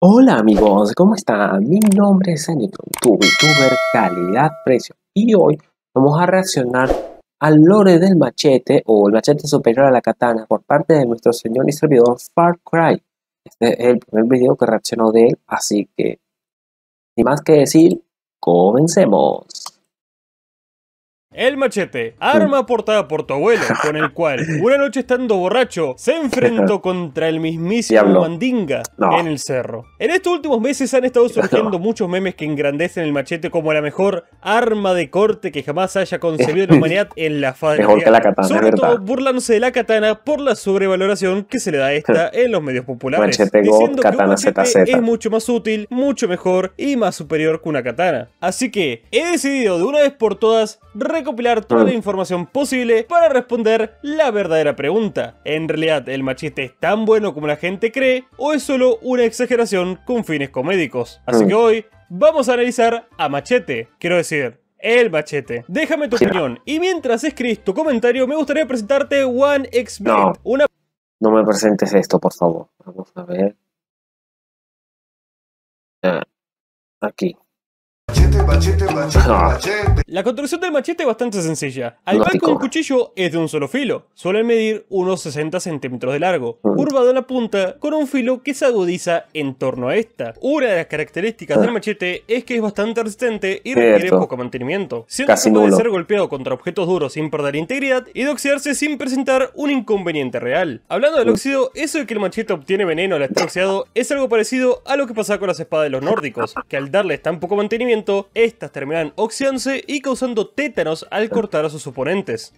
Hola amigos, ¿cómo están? Mi nombre es Anito, tu youtuber calidad precio y hoy vamos a reaccionar al lore del machete o el machete superior a la katana por parte de nuestro señor y servidor Far Cry. Este es el primer video que reaccionó de él, así que sin más que decir, comencemos. El machete, arma portada por tu abuelo, con el cual, una noche estando borracho, se enfrentó contra el mismísimo Mandinga en el cerro. En estos últimos meses han estado surgiendo muchos memes que engrandecen el machete como la mejor arma de corte que jamás haya concebido la humanidad en la faz Mejor la katana, Sobre todo burlándose de la katana por la sobrevaloración que se le da a esta en los medios populares. diciendo que un machete es mucho más útil, mucho mejor y más superior que una katana. Así que he decidido de una vez por todas recopilar toda la mm. información posible para responder la verdadera pregunta. ¿En realidad el machiste es tan bueno como la gente cree o es solo una exageración con fines comédicos? Así mm. que hoy vamos a analizar a Machete, quiero decir, el machete. Déjame tu opinión. Y mientras escribes tu comentario, me gustaría presentarte One X no, una... no me presentes esto, por favor. Vamos a ver. Ah, aquí. Ah. La construcción del machete es bastante sencilla. Al igual que un cuchillo es de un solo filo. Suele medir unos 60 centímetros de largo. Mm. Curvado en la punta, con un filo que se agudiza en torno a esta. Una de las características del ah. machete es que es bastante resistente y requiere poco mantenimiento. Siendo que puede ser golpeado contra objetos duros sin perder integridad y de oxidarse sin presentar un inconveniente real. Hablando del mm. óxido, eso de que el machete obtiene veneno al estar oxidado es algo parecido a lo que pasa con las espadas de los nórdicos, que al darles tan poco mantenimiento estas terminan oxidándose y causando tétanos al cortar a sus oponentes.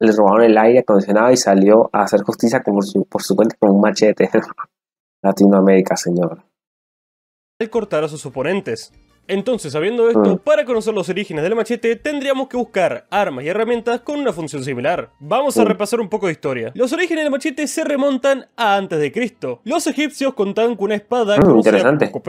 robaron el aire acondicionado y salió a hacer justicia por su cuenta con un machete. Latinoamérica, señor. Al cortar a sus oponentes. Entonces, sabiendo esto, mm. para conocer los orígenes del machete, tendríamos que buscar armas y herramientas con una función similar. Vamos a mm. repasar un poco de historia. Los orígenes del machete se remontan a antes de Cristo. Los egipcios contaban con una espada mm, conocida como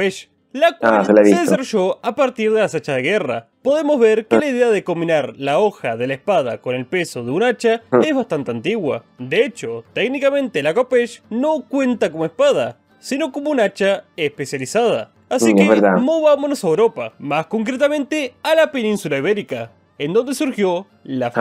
la ah, cual se, desarrolló a partir de las hachas de guerra. Podemos ver que ah. la idea de combinar la hoja de la espada con el peso de un hacha ah. es bastante antigua. De hecho, técnicamente la Kopesh no cuenta como espada, sino como un hacha especializada. Así mm, que movámonos a Europa, más concretamente a la península ibérica, en donde surgió la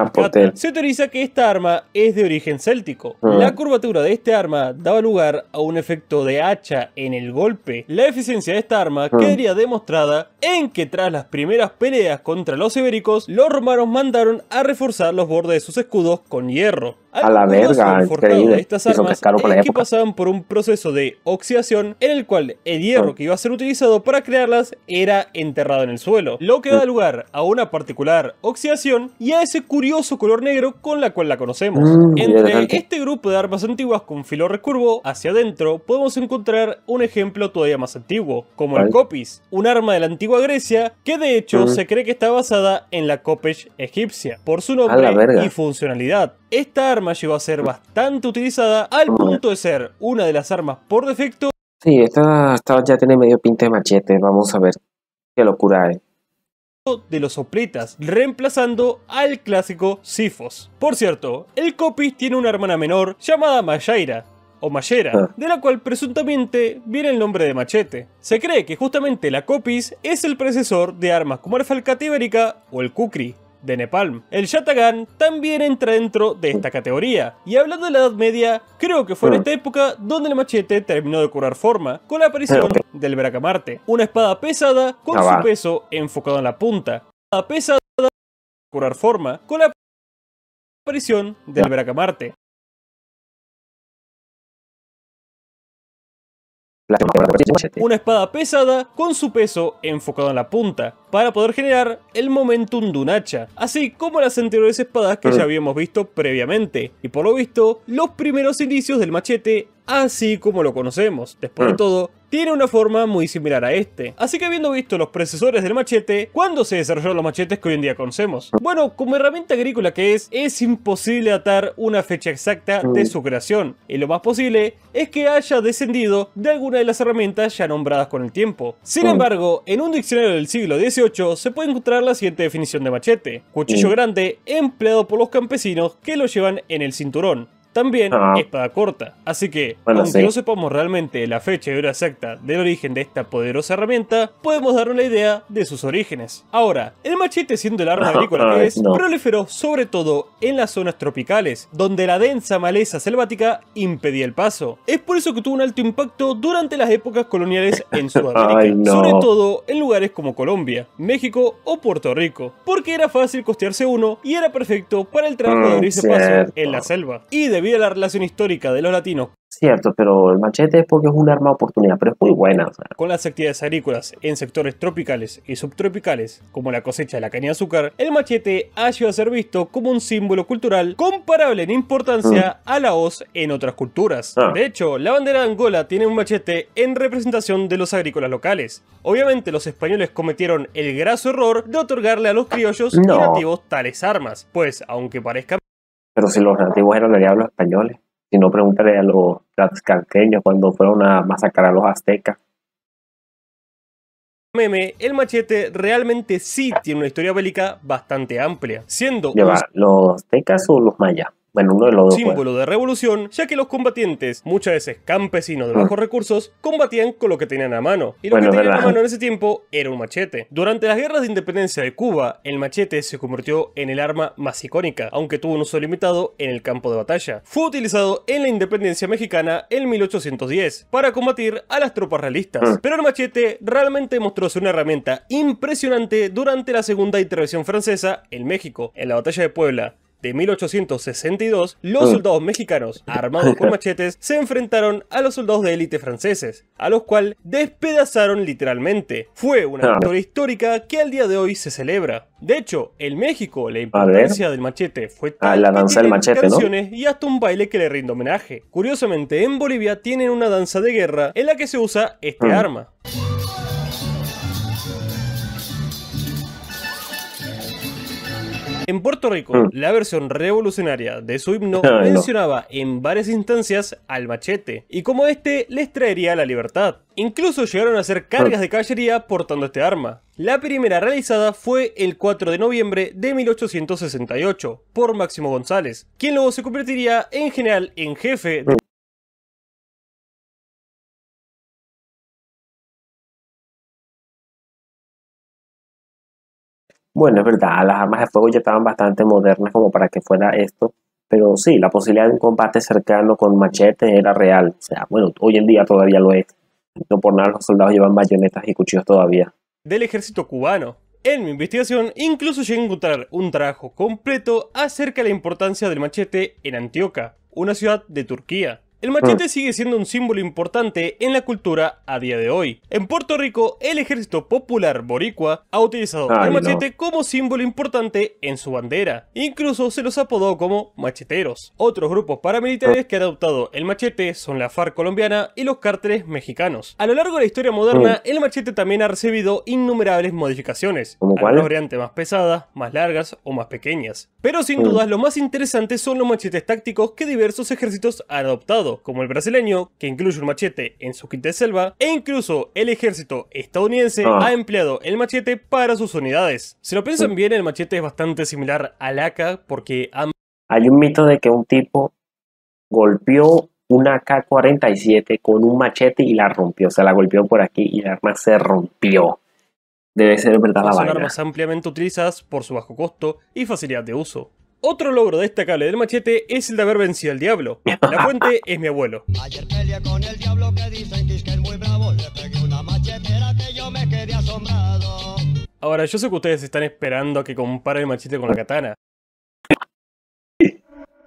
se teoriza que esta arma es de origen céltico. Ah. La curvatura de este arma daba lugar a un efecto de hacha en el golpe. La eficiencia de esta arma ah. quedaría demostrada en que tras las primeras peleas contra los ibéricos, los romanos mandaron a reforzar los bordes de sus escudos con hierro. a la verga, increíble. De estas armas que, pasaban por un proceso de oxidación en el cual el hierro ah. que iba a ser utilizado para crearlas era enterrado en el suelo, lo que da lugar a una particular oxidación y a curioso color negro con la cual la conocemos. Mm, Entre este grupo de armas antiguas con filo recurvo hacia adentro, podemos encontrar un ejemplo todavía más antiguo, como el Copis, un arma de la antigua Grecia que de hecho mm. se cree que está basada en la Copesh egipcia, por su nombre y funcionalidad. Esta arma llegó a ser bastante utilizada al punto de ser una de las armas por defecto. Sí, esta, esta ya tiene medio pinta de machete, vamos a ver qué locura es de los sopletas, reemplazando al clásico Sifos. Por cierto, el Copis tiene una hermana menor llamada Mayaira, o Mayera, ah. de la cual presuntamente viene el nombre de Machete. Se cree que justamente la Copis es el precesor de armas como la tibérica o el Kukri, de Nepal. El Yatagan también entra dentro de esta categoría. Y hablando de la Edad Media, creo que fue en esta época donde el machete terminó de curar forma con la aparición del Bracamarte, una espada pesada con ah, su peso enfocado en la punta. Espada pesada curar forma con la aparición del Bracamarte. Una espada pesada con su peso enfocado en la punta, para poder generar el momentum de un hacha, así como las anteriores espadas que ya habíamos visto previamente, y por lo visto, los primeros indicios del machete así como lo conocemos. Después de todo, tiene una forma muy similar a este. Así que habiendo visto los precesores del machete, ¿cuándo se desarrollaron los machetes que hoy en día conocemos? Bueno, como herramienta agrícola que es, es imposible atar una fecha exacta de su creación, y lo más posible es que haya descendido de alguna de las herramientas ya nombradas con el tiempo. Sin ah. embargo, en un diccionario del siglo XVIII se puede encontrar la siguiente definición de machete, cuchillo grande empleado por los campesinos que lo llevan en el cinturón también ah. espada corta. Así que, aunque no sepamos realmente la fecha y hora exacta del origen de esta poderosa herramienta, podemos dar una idea de sus orígenes. Ahora, el machete siendo el arma agrícola que es, proliferó sobre todo en las zonas tropicales, donde la densa maleza selvática impedía el paso. Es por eso que tuvo un alto impacto durante las épocas coloniales en Sudamérica, sobre todo en lugares como Colombia, México o Puerto Rico, porque era fácil costearse uno y era perfecto para el trabajo de mm, abrirse paso en la selva la relación histórica de los latinos. Cierto, pero el machete es porque es un arma de oportunidad, pero es muy buena. Con las actividades agrícolas en sectores tropicales y subtropicales, como la cosecha de la caña de azúcar, el machete ha llegado a ser visto como un símbolo cultural comparable en importancia mm. a la hoz en otras culturas. Ah. De hecho, la bandera de Angola tiene un machete en representación de los agrícolas locales. Obviamente, los españoles cometieron el graso error de otorgarle a los criollos y nativos tales armas, pues aunque parezca pero si los nativos eran de los españoles, si no pregúntale a los tlaxcalqueños cuando fueron a masacrar a los aztecas. Meme, el machete realmente sí tiene una historia bélica bastante amplia, siendo... ¿Los aztecas o los mayas? uno Símbolo pues. de revolución, ya que los combatientes, muchas veces campesinos de bajos recursos, combatían con lo que tenían a mano. Y lo que tenían a mano en ese tiempo era un machete. Durante las guerras de independencia de Cuba, el machete se convirtió en el arma más icónica, aunque tuvo un uso limitado en el campo de batalla. Fue utilizado en la independencia mexicana en 1810 para combatir a las tropas realistas. Pero el machete realmente mostró ser una herramienta impresionante durante la segunda intervención francesa en México, en la batalla de Puebla de 1862, los mm. soldados mexicanos, armados con machetes, se enfrentaron a los soldados de élite franceses, a los cuales despedazaron literalmente. Fue una ah. victoria histórica que al día de hoy se celebra. De hecho, en México la importancia del machete fue ah, tan la que del canciones y hasta un baile que le rinde homenaje. Curiosamente, en Bolivia tienen una danza de guerra en la que se usa este mm. arma. En Puerto Rico, mm. la versión revolucionaria de su himno mencionaba en varias instancias al machete y como este les traería la libertad. Incluso llegaron a hacer cargas de caballería portando este arma. La primera realizada fue el 4 de noviembre de 1868 por Máximo González, quien luego se convertiría en general en jefe de Bueno, es verdad, las armas de fuego ya estaban bastante modernas como para que fuera esto, pero sí, la posibilidad de un combate cercano con machete era real. O sea, bueno, hoy en día todavía lo es. No por nada los soldados llevan bayonetas y cuchillos todavía. Del ejército cubano. En mi investigación incluso llegué a encontrar un trabajo completo acerca de la importancia del machete en Antioquia, una ciudad de Turquía. El machete sigue siendo un símbolo importante en la cultura a día de hoy. En Puerto Rico, el Ejército Popular Boricua ha utilizado el machete como símbolo importante en su bandera. Incluso se los apodó como macheteros. Otros grupos paramilitares que han adoptado el machete son la FARC colombiana y los cárteres mexicanos. A lo largo de la historia moderna, mm. el machete también ha recibido innumerables modificaciones. como variantes más pesadas, más largas o más pequeñas. Pero sin mm. dudas, lo más interesante son los machetes tácticos que diversos ejércitos han adoptado como el brasileño, que incluye un machete en su kit de selva, e incluso el ejército estadounidense ah. ha empleado el machete para sus unidades. Si lo piensan mm. bien, el machete es bastante similar al AK porque... Hay un mito de que un tipo golpeó una AK-47 con un machete y la rompió. O sea, la golpeó por aquí y la arma se rompió. Debe ser verdad la vaina. Son armas ampliamente utilizadas por su bajo costo y facilidad de uso. Otro logro destacable del machete es el de haber vencido al diablo. La fuente es mi abuelo. Ayer peleé con el diablo que dicen que es que es muy bravo. Le pegué una machetera que yo me quedé asombrado. Ahora, yo sé que ustedes están esperando a que compare el machete con la katana.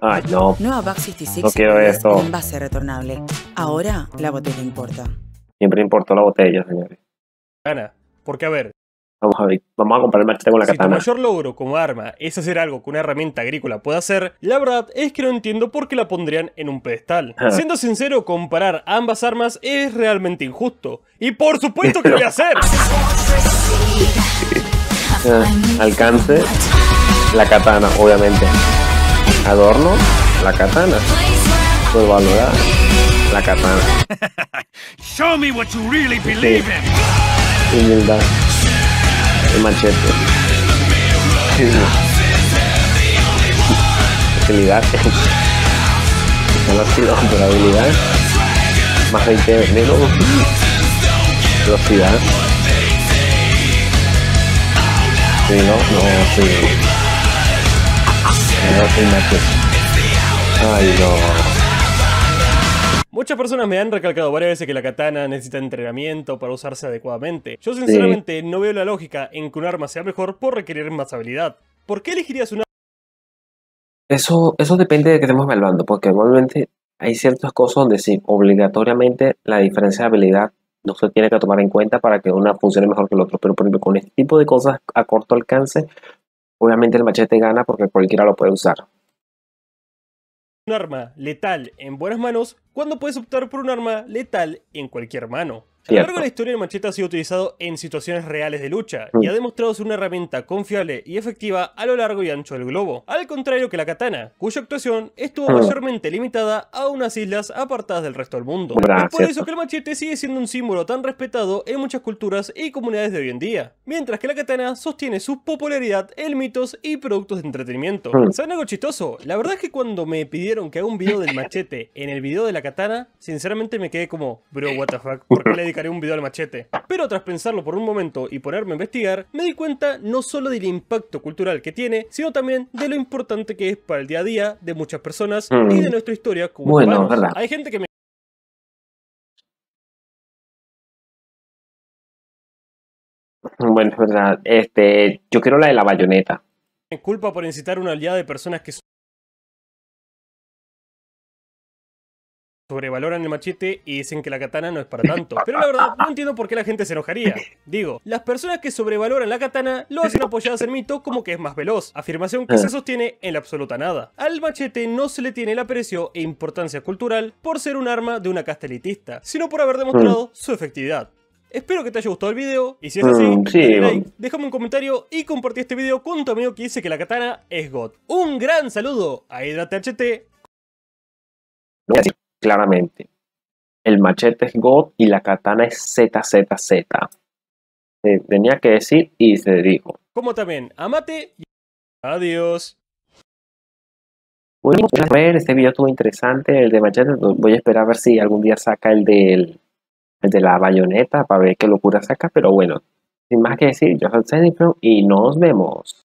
Ay, no. Nueva Bug 66 no quiero esto. en base retornable. Ahora la botella importa. Siempre importó la botella, señores. Ana, porque a ver, Vamos a ver, vamos a comparar el machete con la katana. Si tu mayor logro como arma es hacer algo que una herramienta agrícola pueda hacer, la verdad es que no entiendo por qué la pondrían en un pedestal. Ah. Siendo sincero, comparar ambas armas es realmente injusto. Y por supuesto que voy a hacer. Ah, alcance, la katana, obviamente. Adorno, la katana. valorar la katana. Show me Humildad. El machete. sido, pero habilidad Más 20 de veneno. Velocidad. si no, no, sí. No, el machete. Ay, no. Muchas personas me han recalcado varias veces que la katana necesita entrenamiento para usarse adecuadamente. Yo sinceramente no veo la lógica en que un arma sea mejor por requerir más habilidad. ¿Por qué elegirías una... Eso, eso depende de que estemos evaluando, porque normalmente hay ciertas cosas donde sí, obligatoriamente la diferencia de habilidad no se tiene que tomar en cuenta para que una funcione mejor que la otra. Pero por ejemplo, con este tipo de cosas a corto alcance, obviamente el machete gana porque cualquiera lo puede usar un arma letal en buenas manos cuando puedes optar por un arma letal en cualquier mano. A lo largo de la historia, el machete ha sido utilizado en situaciones reales de lucha y mm. ha demostrado ser una herramienta confiable y efectiva a lo largo y ancho del globo, al contrario que la katana, cuya actuación estuvo mm. mayormente limitada a unas islas apartadas del resto del mundo. por eso que el machete sigue siendo un símbolo tan respetado en muchas culturas y comunidades de hoy en día, mientras que la katana sostiene su popularidad en mitos y productos de entretenimiento. Mm. ¿Saben algo chistoso? La verdad es que cuando me pidieron que haga un video del machete en el video de la katana, sinceramente me quedé como, bro, what the fuck, ¿por qué le un video al machete. Pero tras pensarlo por un momento y ponerme a investigar, me di cuenta no solo del impacto cultural que tiene, sino también de lo importante que es para el día a día de muchas personas y mm. de nuestra historia como bueno, Verdad. Hay gente que me Bueno, es verdad. Este, yo quiero la de la bayoneta. culpa por incitar una aliada de personas que son sobrevaloran el machete y dicen que la katana no es para tanto. Pero la verdad, no entiendo por qué la gente se enojaría. Digo, las personas que sobrevaloran la katana lo hacen apoyadas en mito como que es más veloz, afirmación que eh. se sostiene en la absoluta nada. Al machete no se le tiene el aprecio e importancia cultural por ser un arma de una casta elitista, sino por haber demostrado mm. su efectividad. Espero que te haya gustado el video y si es mm, así, déjame un comentario y compartí este video con tu amigo que dice que la katana es God. Un gran saludo a HidrateHT claramente. El machete es God y la katana es ZZZ. Se tenía que decir y se dijo. Como también, amate y adiós. Bueno, a ver, este video estuvo interesante, el de machete, voy a esperar a ver si algún día saca el del, de la bayoneta para ver qué locura saca, pero bueno, sin más que decir, yo soy Zenifron y nos vemos.